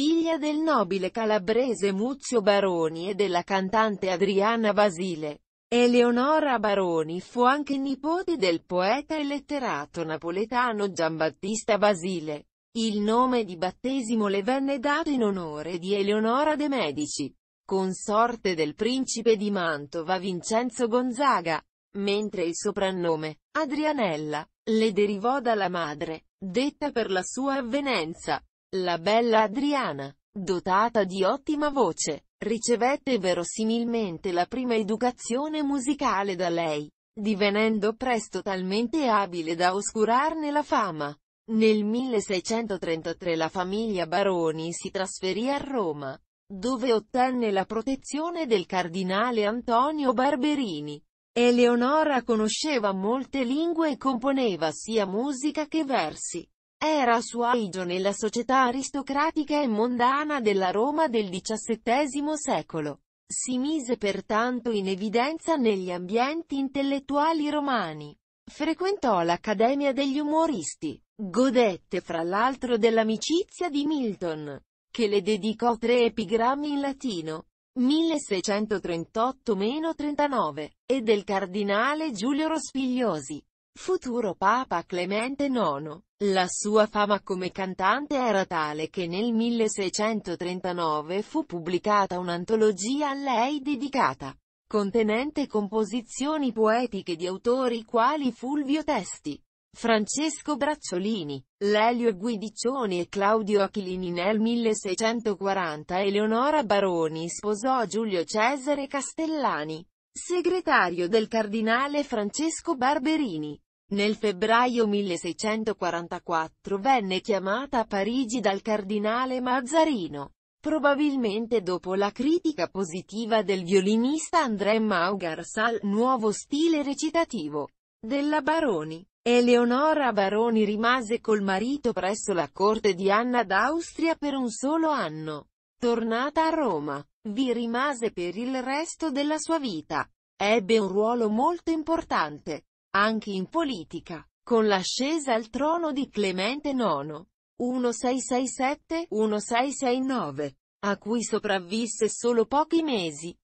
figlia del nobile calabrese Muzio Baroni e della cantante Adriana Basile. Eleonora Baroni fu anche nipote del poeta e letterato napoletano Giambattista Basile. Il nome di battesimo le venne dato in onore di Eleonora de' Medici, consorte del principe di Mantova Vincenzo Gonzaga, mentre il soprannome, Adrianella, le derivò dalla madre, detta per la sua avvenenza. La bella Adriana, dotata di ottima voce, ricevette verosimilmente la prima educazione musicale da lei, divenendo presto talmente abile da oscurarne la fama. Nel 1633 la famiglia Baroni si trasferì a Roma, dove ottenne la protezione del cardinale Antonio Barberini. Eleonora conosceva molte lingue e componeva sia musica che versi. Era suo agio nella società aristocratica e mondana della Roma del XVII secolo. Si mise pertanto in evidenza negli ambienti intellettuali romani. Frequentò l'Accademia degli Umoristi. Godette fra l'altro dell'amicizia di Milton, che le dedicò tre epigrammi in latino, 1638-39, e del cardinale Giulio Rospigliosi, futuro Papa Clemente IX. La sua fama come cantante era tale che nel 1639 fu pubblicata un'antologia a lei dedicata, contenente composizioni poetiche di autori quali Fulvio Testi, Francesco Bracciolini, Lelio Guidiccioni e Claudio Achillini nel 1640 Eleonora Baroni sposò Giulio Cesare Castellani, segretario del cardinale Francesco Barberini. Nel febbraio 1644 venne chiamata a Parigi dal cardinale Mazzarino. Probabilmente dopo la critica positiva del violinista André Maugars al nuovo stile recitativo della Baroni, Eleonora Baroni rimase col marito presso la corte di Anna d'Austria per un solo anno. Tornata a Roma, vi rimase per il resto della sua vita. Ebbe un ruolo molto importante anche in politica, con l'ascesa al trono di Clemente IX. 1667-1669, a cui sopravvisse solo pochi mesi,